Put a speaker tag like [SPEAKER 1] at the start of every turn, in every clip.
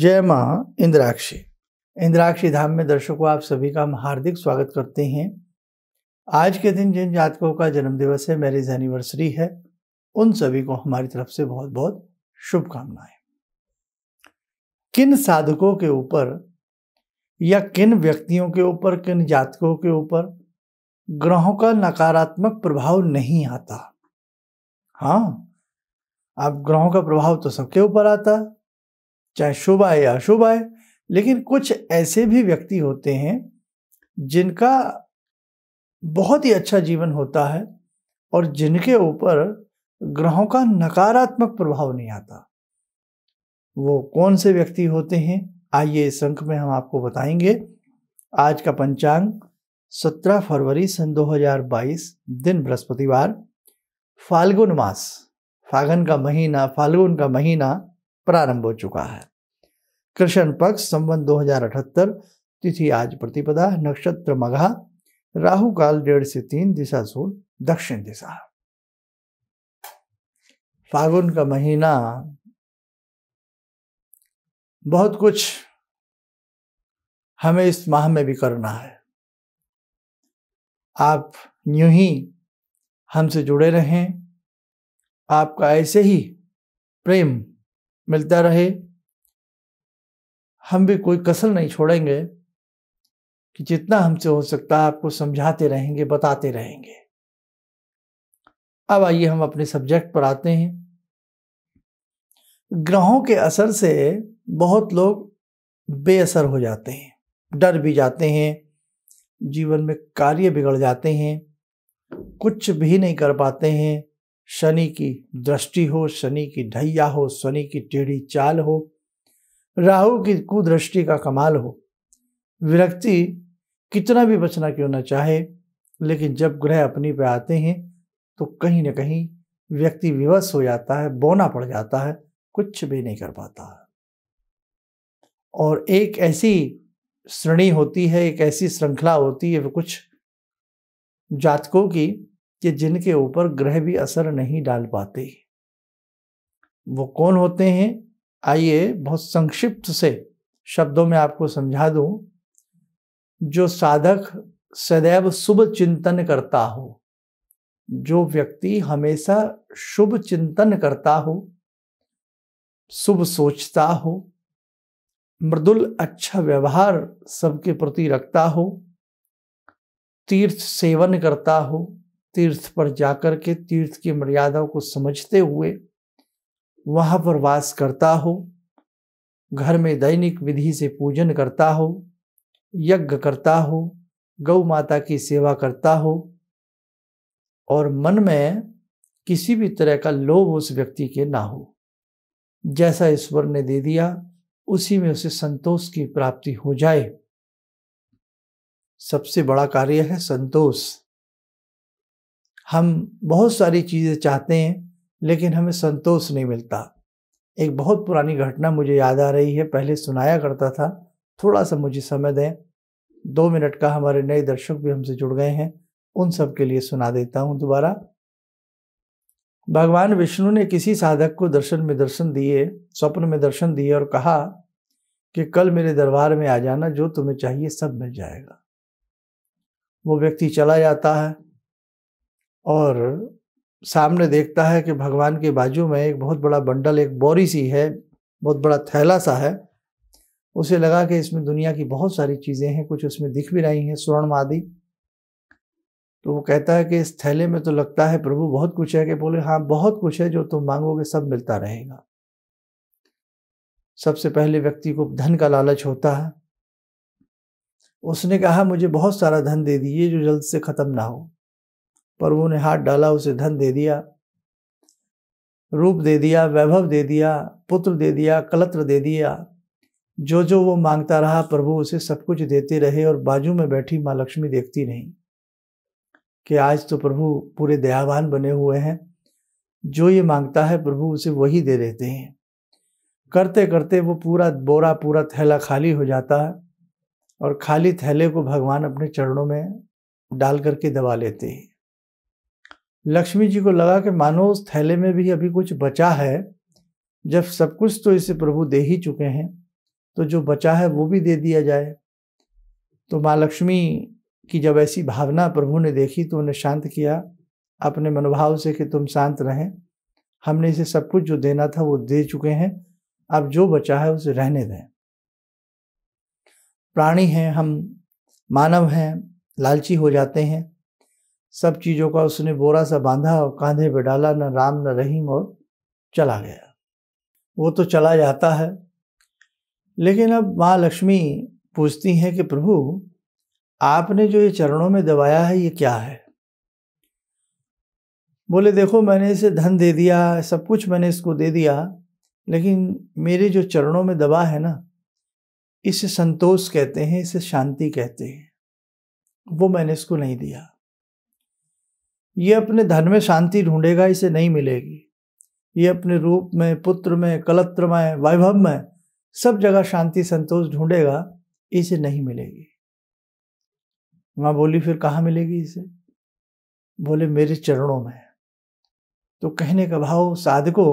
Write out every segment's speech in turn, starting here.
[SPEAKER 1] जय माँ इंद्राक्षी इंद्राक्षी धाम में दर्शकों आप सभी का हम हार्दिक स्वागत करते हैं आज के दिन जिन जातकों का जन्मदिवस है मैरिज एनिवर्सरी है उन सभी को हमारी तरफ से बहुत बहुत शुभकामनाएं किन साधकों के ऊपर या किन व्यक्तियों के ऊपर किन जातकों के ऊपर ग्रहों का नकारात्मक प्रभाव नहीं आता हाँ आप ग्रहों का प्रभाव तो सबके ऊपर आता है चाहे शुभ आए या अशुभ आए लेकिन कुछ ऐसे भी व्यक्ति होते हैं जिनका बहुत ही अच्छा जीवन होता है और जिनके ऊपर ग्रहों का नकारात्मक प्रभाव नहीं आता वो कौन से व्यक्ति होते हैं आइए इस अंक में हम आपको बताएंगे आज का पंचांग 17 फरवरी सन 2022 दिन बृहस्पतिवार फाल्गुन मास फागन का महीना फाल्गुन का महीना प्रारंभ हो चुका है कृष्ण पक्ष संवन दो तिथि आज प्रतिपदा नक्षत्र मघा राहु काल डेढ़ से तीन दिशा सूर्य दक्षिण दिशा फागुन का महीना बहुत कुछ हमें इस माह में भी करना है आप यूं ही हमसे जुड़े रहें आपका ऐसे ही प्रेम मिलता रहे हम भी कोई कसर नहीं छोड़ेंगे कि जितना हमसे हो सकता है आपको समझाते रहेंगे बताते रहेंगे अब आइए हम अपने सब्जेक्ट पर आते हैं ग्रहों के असर से बहुत लोग बेअसर हो जाते हैं डर भी जाते हैं जीवन में कार्य बिगड़ जाते हैं कुछ भी नहीं कर पाते हैं शनि की दृष्टि हो शनि की ढैया हो शनि की टेढ़ी चाल हो राहु की कुदृष्टि का कमाल हो विरक्ति कितना भी बचना क्यों ना चाहे लेकिन जब ग्रह अपनी पे आते हैं तो कहीं ना कहीं व्यक्ति विवश हो जाता है बोना पड़ जाता है कुछ भी नहीं कर पाता है और एक ऐसी श्रेणी होती है एक ऐसी श्रृंखला होती है कुछ जातकों की कि जिनके ऊपर ग्रह भी असर नहीं डाल पाते वो कौन होते हैं आइए बहुत संक्षिप्त से शब्दों में आपको समझा दूं जो साधक सदैव शुभ चिंतन करता हो जो व्यक्ति हमेशा शुभ चिंतन करता हो शुभ सोचता हो मृदुल अच्छा व्यवहार सबके प्रति रखता हो तीर्थ सेवन करता हो तीर्थ पर जाकर के तीर्थ की मर्यादाओं को समझते हुए वहाँ पर वास करता हो घर में दैनिक विधि से पूजन करता हो यज्ञ करता हो गौ माता की सेवा करता हो और मन में किसी भी तरह का लोभ उस व्यक्ति के ना हो जैसा ईश्वर ने दे दिया उसी में उसे संतोष की प्राप्ति हो जाए सबसे बड़ा कार्य है संतोष हम बहुत सारी चीज़ें चाहते हैं लेकिन हमें संतोष नहीं मिलता एक बहुत पुरानी घटना मुझे याद आ रही है पहले सुनाया करता था थोड़ा सा मुझे समय दें दो मिनट का हमारे नए दर्शक भी हमसे जुड़ गए हैं उन सब के लिए सुना देता हूँ दोबारा भगवान विष्णु ने किसी साधक को दर्शन में दर्शन दिए स्वप्न में दर्शन दिए और कहा कि कल मेरे दरबार में आ जाना जो तुम्हें चाहिए सब मिल जाएगा वो व्यक्ति चला जाता है और सामने देखता है कि भगवान के बाजू में एक बहुत बड़ा बंडल एक बोरी सी है बहुत बड़ा थैला सा है उसे लगा कि इसमें दुनिया की बहुत सारी चीज़ें हैं कुछ उसमें दिख भी रही हैं स्वर्ण आदि तो वो कहता है कि इस थैले में तो लगता है प्रभु बहुत कुछ है कि बोले हाँ बहुत कुछ है जो तुम मांगोगे सब मिलता रहेगा सबसे पहले व्यक्ति को धन का लालच होता है उसने कहा मुझे बहुत सारा धन दे दिए जो जल्द से ख़त्म ना हो प्रभु ने हाथ डाला उसे धन दे दिया रूप दे दिया वैभव दे दिया पुत्र दे दिया कलत्र दे दिया जो जो वो मांगता रहा प्रभु उसे सब कुछ देते रहे और बाजू में बैठी माँ लक्ष्मी देखती नहीं कि आज तो प्रभु पूरे दयावान बने हुए हैं जो ये मांगता है प्रभु उसे वही दे देते हैं करते करते वो पूरा बोरा पूरा थैला खाली हो जाता है और खाली थैले को भगवान अपने चरणों में डाल करके दबा लेते हैं लक्ष्मी जी को लगा कि मानो उस थैले में भी अभी कुछ बचा है जब सब कुछ तो इसे प्रभु दे ही चुके हैं तो जो बचा है वो भी दे दिया जाए तो माँ लक्ष्मी की जब ऐसी भावना प्रभु ने देखी तो उन्हें शांत किया अपने मनोभाव से कि तुम शांत रहें हमने इसे सब कुछ जो देना था वो दे चुके हैं अब जो बचा है उसे रहने दें प्राणी हैं हम मानव हैं लालची हो जाते हैं सब चीज़ों का उसने बोरा सा बांधा और कांधे पर डाला न राम न रहीम और चला गया वो तो चला जाता है लेकिन अब माँ लक्ष्मी पूछती हैं कि प्रभु आपने जो ये चरणों में दबाया है ये क्या है बोले देखो मैंने इसे धन दे दिया सब कुछ मैंने इसको दे दिया लेकिन मेरे जो चरणों में दबा है ना इसे संतोष कहते हैं इसे शांति कहते हैं वो मैंने इसको नहीं दिया ये अपने धन में शांति ढूंढेगा इसे नहीं मिलेगी ये अपने रूप में पुत्र में कलत्र में वैभव में सब जगह शांति संतोष ढूंढेगा इसे नहीं मिलेगी माँ बोली फिर कहाँ मिलेगी इसे बोले मेरे चरणों में तो कहने का भाव साधको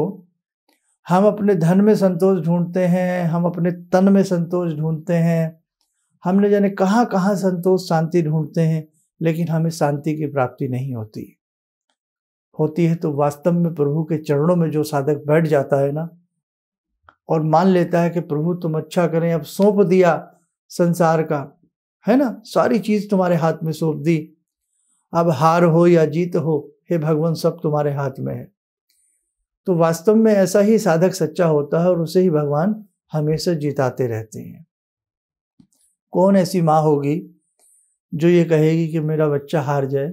[SPEAKER 1] हम अपने धन में संतोष ढूंढते हैं हम अपने तन में संतोष ढूंढते हैं हमने जाने कहाँ कहाँ संतोष शांति ढूंढते हैं लेकिन हमें शांति की प्राप्ति नहीं होती होती है तो वास्तव में प्रभु के चरणों में जो साधक बैठ जाता है ना और मान लेता है कि प्रभु तुम अच्छा करें अब सौंप दिया संसार का है ना सारी चीज तुम्हारे हाथ में सौंप दी अब हार हो या जीत हो हे भगवान सब तुम्हारे हाथ में है तो वास्तव में ऐसा ही साधक सच्चा होता है और उसे ही भगवान हमेशा जिताते रहते हैं कौन ऐसी माँ होगी जो ये कहेगी कि मेरा बच्चा हार जाए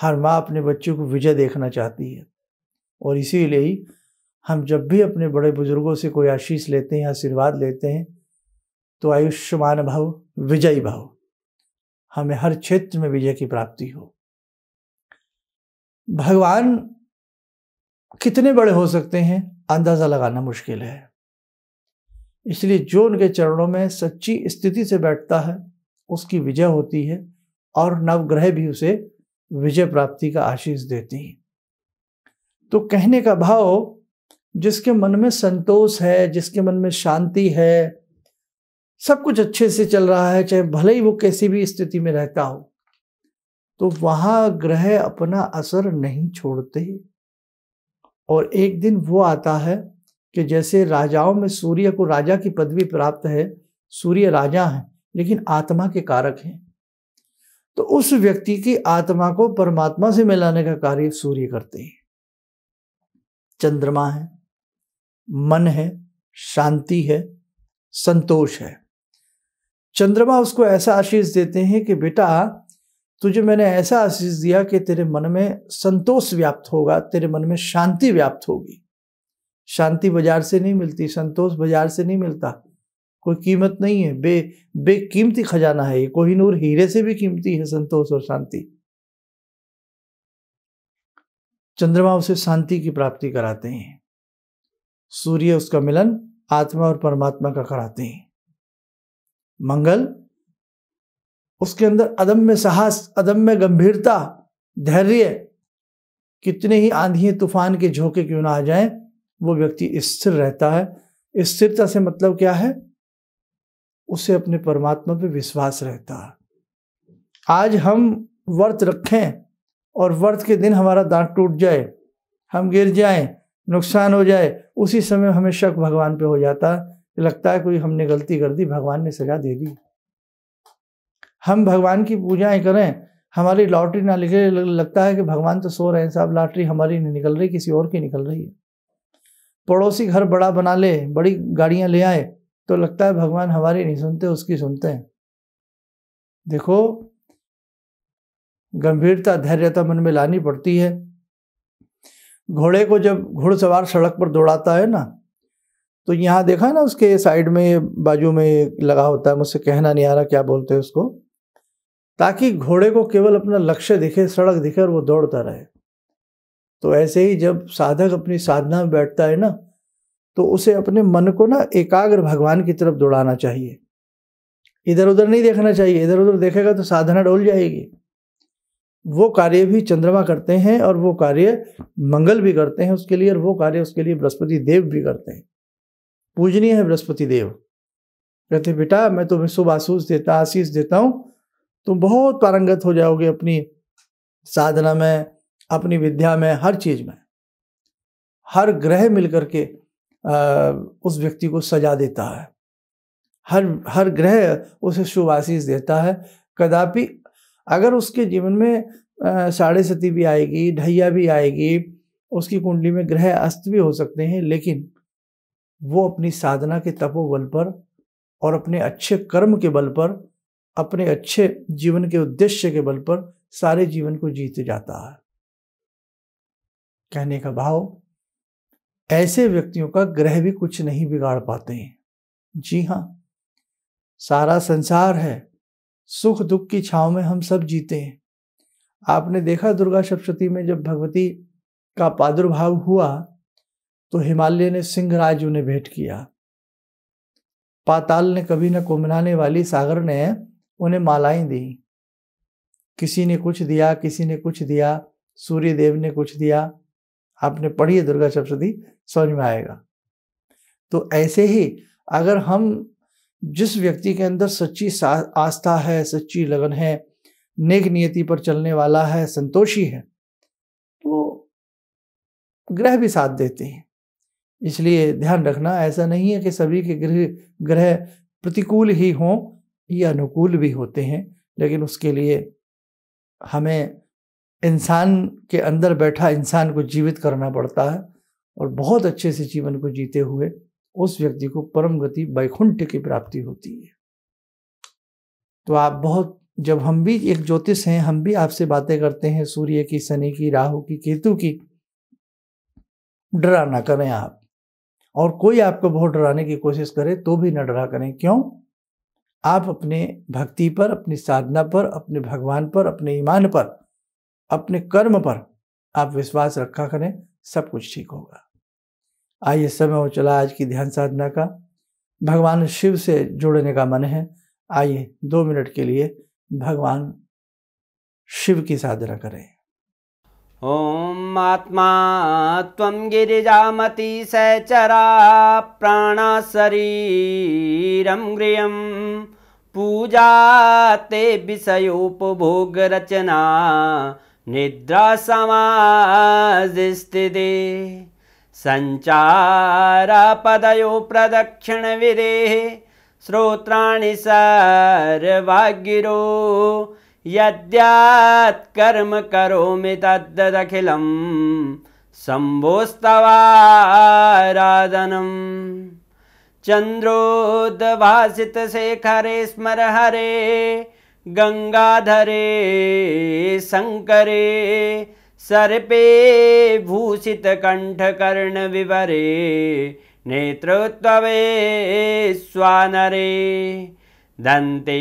[SPEAKER 1] हर माँ अपने बच्चे को विजय देखना चाहती है और इसीलिए ही हम जब भी अपने बड़े बुजुर्गों से कोई आशीष लेते हैं आशीर्वाद लेते हैं तो आयुष्मान भाव विजयी भाव हमें हर क्षेत्र में विजय की प्राप्ति हो भगवान कितने बड़े हो सकते हैं अंदाज़ा लगाना मुश्किल है इसलिए जो उनके चरणों में सच्ची स्थिति से बैठता है उसकी विजय होती है और नवग्रह भी उसे विजय प्राप्ति का आशीष देती हैं तो कहने का भाव जिसके मन में संतोष है जिसके मन में शांति है सब कुछ अच्छे से चल रहा है चाहे भले ही वो कैसी भी स्थिति में रहता हो तो वहां ग्रह अपना असर नहीं छोड़ते और एक दिन वो आता है कि जैसे राजाओं में सूर्य को राजा की पदवी प्राप्त है सूर्य राजा है लेकिन आत्मा के कारक हैं तो उस व्यक्ति की आत्मा को परमात्मा से मिलाने का कार्य सूर्य करते हैं चंद्रमा है मन है शांति है संतोष है चंद्रमा उसको ऐसा आशीष देते हैं कि बेटा तुझे मैंने ऐसा आशीष दिया कि तेरे मन में संतोष व्याप्त होगा तेरे मन में शांति व्याप्त होगी शांति बाजार से नहीं मिलती संतोष बाजार से नहीं मिलता कोई कीमत नहीं है बे बेकीमती खजाना है ये नूर हीरे से भी कीमती है संतोष और शांति चंद्रमा उसे शांति की प्राप्ति कराते हैं सूर्य उसका मिलन आत्मा और परमात्मा का कराते हैं मंगल उसके अंदर अदम में साहस अदम में गंभीरता धैर्य कितने ही आंधी तूफान के झोंके क्यों ना आ जाएं वो व्यक्ति स्थिर रहता है स्थिरता से मतलब क्या है उसे अपने परमात्मा पे विश्वास रहता है आज हम व्रत रखें और व्रत के दिन हमारा दांत टूट जाए हम गिर जाएं नुकसान हो जाए उसी समय हमें शक भगवान पे हो जाता है लगता है कोई हमने गलती कर दी भगवान ने सजा दे दी हम भगवान की पूजाएं करें हमारी लॉटरी ना निकले लगता है कि भगवान तो सो रहे हैं साहब लॉटरी हमारी नहीं निकल रही किसी और की निकल रही है पड़ोसी घर बड़ा बना ले बड़ी गाड़ियां ले आए तो लगता है भगवान हमारी नहीं सुनते उसकी सुनते हैं देखो गंभीरता धैर्यता मन में लानी पड़ती है घोड़े को जब घुड़सवार सड़क पर दौड़ाता है ना तो यहाँ देखा ना उसके साइड में बाजू में लगा होता है मुझसे कहना नहीं आ रहा क्या बोलते हैं उसको ताकि घोड़े को केवल अपना लक्ष्य दिखे सड़क दिखे और वो दौड़ता रहे तो ऐसे ही जब साधक अपनी साधना में बैठता है ना तो उसे अपने मन को ना एकाग्र भगवान की तरफ दौड़ाना चाहिए इधर उधर नहीं देखना चाहिए इधर उधर देखेगा तो साधना डोल जाएगी वो कार्य भी चंद्रमा करते हैं और वो कार्य मंगल भी करते हैं उसके लिए और वो कार्य उसके लिए बृहस्पति देव भी करते हैं पूजनीय है बृहस्पति देव कहते बेटा मैं तुम्हें शुभ आसूस देता आशीष देता हूँ तुम बहुत पारंगत हो जाओगे अपनी साधना में अपनी विद्या में हर चीज में हर ग्रह मिल करके उस व्यक्ति को सजा देता है हर हर ग्रह उसे शुभ आशीष देता है कदापि अगर उसके जीवन में साढ़े सती भी आएगी ढैया भी आएगी उसकी कुंडली में ग्रह अस्त भी हो सकते हैं लेकिन वो अपनी साधना के तपोबल पर और अपने अच्छे कर्म के बल पर अपने अच्छे जीवन के उद्देश्य के बल पर सारे जीवन को जीत जाता है कहने का भाव ऐसे व्यक्तियों का ग्रह भी कुछ नहीं बिगाड़ पाते हैं जी हाँ सारा संसार है सुख दुख की छाव में हम सब जीते हैं आपने देखा दुर्गा सप्तती में जब भगवती का प्रादुर्भाव हुआ तो हिमालय ने सिंहराज उन्हें भेंट किया पाताल ने कभी न कुमनाने वाली सागर ने उन्हें मालाएं दी किसी ने कुछ दिया किसी ने कुछ दिया सूर्य देव ने कुछ दिया आपने पढ़ी दुर्गा सप्तशती समझ में आएगा तो ऐसे ही अगर हम जिस व्यक्ति के अंदर सच्ची आस्था है सच्ची लगन है नेक नियति पर चलने वाला है संतोषी है तो ग्रह भी साथ देते हैं इसलिए ध्यान रखना ऐसा नहीं है कि सभी के ग्रह ग्रह प्रतिकूल ही हों या अनुकूल भी होते हैं लेकिन उसके लिए हमें इंसान के अंदर बैठा इंसान को जीवित करना पड़ता है और बहुत अच्छे से जीवन को जीते हुए उस व्यक्ति को परम गति वैकुंठ की प्राप्ति होती है तो आप बहुत जब हम भी एक ज्योतिष हैं हम भी आपसे बातें करते हैं सूर्य की शनि की राहु की केतु की डरा ना करें आप और कोई आपको बहुत डराने की कोशिश करे तो भी ना डरा करें क्यों आप अपने भक्ति पर अपनी साधना पर अपने भगवान पर अपने ईमान पर अपने कर्म पर आप विश्वास रखा करें सब कुछ ठीक होगा आइए समय हो चला आज की ध्यान साधना का भगवान शिव से जुड़ने का मन है आइए दो मिनट के लिए भगवान शिव की साधना करें
[SPEAKER 2] ओम आत्मा गिरिजा मति सचरा प्राणाशरीरं गृहम पूजा ते रचना निद्रासमासिस्थिति सञ्चारपदयो प्रदक्षिणविदेः श्रोत्राणि यद्यात् कर्म करोमि तद्दखिलं सम्भोस्तवा चन्द्रोद्भासितशेखरे चन्द्रोद्भाषितशेखरे स्मर हरे गङ्गाधरे शङ्करे सर्पे भूषितकण्ठकर्णविवरे नेत्रवे स्वानरे दन्ते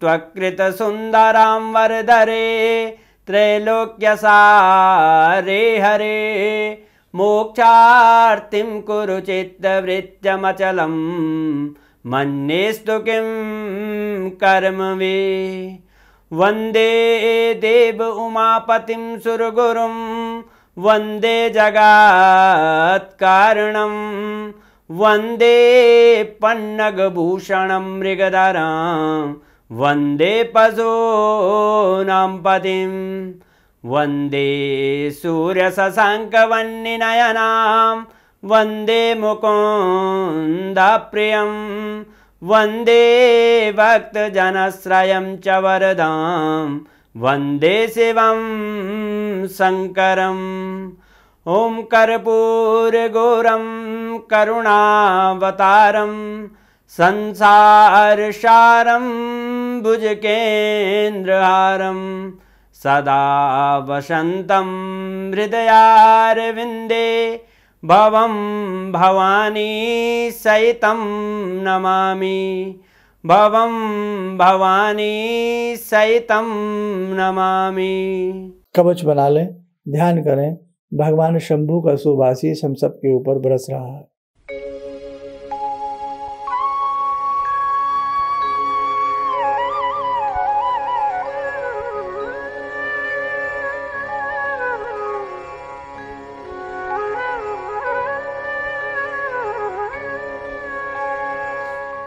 [SPEAKER 2] त्वकृतसुन्दरां वरदरे त्रैलोक्यसारे हरे मोक्षार्तिं कुरु चित्तवृत्यमचलम् मन्येस्तु किं कर्म वे वन्दे देव उमापतिं सुरगुरुं वन्दे जगात्कारणं वन्दे पन्नगभूषणं मृगधरां वन्दे पशूनां पतिं वन्दे सूर्यशशाङ्कवन्निनयनाम् वन्दे मुकुन्दप्रियं वन्दे भक्तजनश्रयं च वरदां वन्दे शिवं शङ्करम् ॐ कर्पूरगुरं करुणावतारं संसारसारं भुजकेन्द्रहारं सदा वसन्तं हृदयारविन्दे भव भवानी सहितं नमामि भवम भवानी सहितं नमामि
[SPEAKER 1] कवच बना लें ध्यान करें भगवान शंभू का सुभाषी हम सब के ऊपर बरस रहा है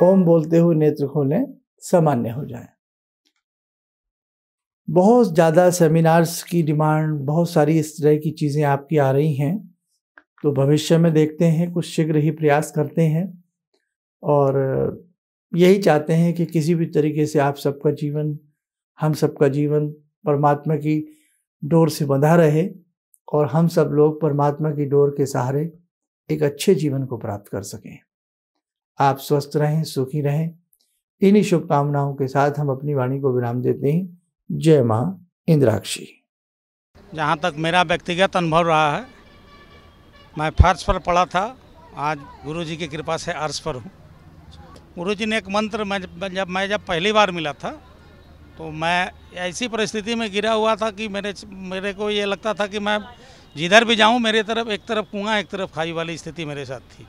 [SPEAKER 1] ओम बोलते हुए नेत्र खोलें सामान्य हो जाए बहुत ज़्यादा सेमिनार्स की डिमांड बहुत सारी इस तरह की चीज़ें आपकी आ रही हैं तो भविष्य में देखते हैं कुछ शीघ्र ही प्रयास करते हैं और यही चाहते हैं कि किसी भी तरीके से आप सबका जीवन हम सबका जीवन परमात्मा की डोर से बंधा रहे और हम सब लोग परमात्मा की डोर के सहारे एक अच्छे जीवन को प्राप्त कर सकें आप स्वस्थ रहें सुखी रहें इन्हीं शुभकामनाओं के साथ हम अपनी वाणी को विराम देते हैं जय माँ इंद्राक्षी जहाँ तक मेरा व्यक्तिगत अनुभव रहा है मैं फर्श पर पड़ा था आज गुरु जी की कृपा से अर्श पर हूँ गुरु जी ने एक मंत्र मैं जब मैं जब पहली बार मिला था तो मैं ऐसी परिस्थिति में गिरा हुआ था कि मेरे मेरे को ये लगता था कि मैं जिधर भी जाऊँ मेरे तरफ एक तरफ कुआँ एक तरफ खाई वाली स्थिति मेरे साथ थी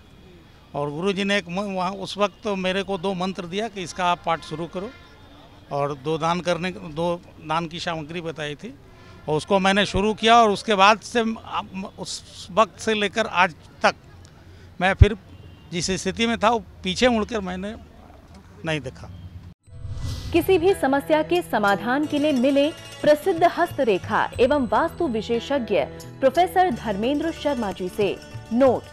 [SPEAKER 1] और गुरु जी ने एक वहाँ उस वक्त तो मेरे को दो मंत्र दिया कि इसका आप पाठ शुरू करो और दो दान करने दो दान की सामग्री बताई थी और उसको मैंने शुरू किया और उसके बाद से उस वक्त से लेकर आज तक मैं फिर जिस स्थिति में था वो पीछे मुड़कर मैंने नहीं देखा किसी भी समस्या के समाधान के लिए मिले प्रसिद्ध हस्तरेखा एवं वास्तु विशेषज्ञ प्रोफेसर धर्मेंद्र शर्मा जी से नोट